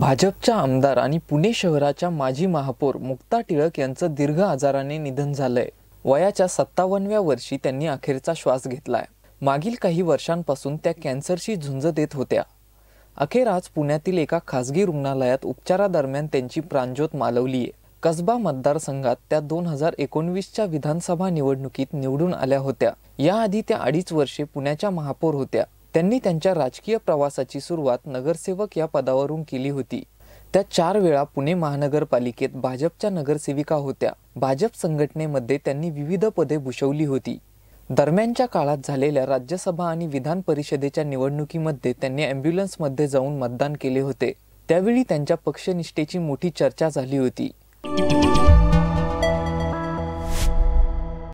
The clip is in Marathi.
भाजपच्या आमदार आणि पुणे शहराच्या माजी महापौर मुक्ता टिळक यांचं दीर्घ आजाराने निधन झालंय वयाच्या सत्तावन्नव्या वर्षी त्यांनी अखेरचा श्वास घेतलाय मागील काही वर्षांपासून त्या कॅन्सरशी झुंज देत होत्या अखेर आज पुण्यातील एका खासगी रुग्णालयात उपचारादरम्यान त्यांची प्राणज्योत मालवलीय कसबा मतदारसंघात त्या दोन हजार एकोणवीसच्या विधानसभा निवडणुकीत निवडून आल्या होत्या याआधी त्या अडीच वर्षे पुण्याच्या महापौर होत्या त्यांनी त्यांच्या राजकीय प्रवासाची सुरुवात नगरसेवक या पदावरून केली होती त्या चार वेळा पुणे महानगरपालिकेत भाजपच्या नगरसेविका होत्या भाजप संघटनेमध्ये त्यांनी विविध पदे भूषवली होती दरम्यानच्या काळात झालेल्या राज्यसभा आणि विधान परिषदेच्या निवडणुकीमध्ये त्यांनी अँब्युलन्समध्ये जाऊन मतदान केले होते त्यावेळी त्यांच्या पक्षनिष्ठेची मोठी चर्चा झाली होती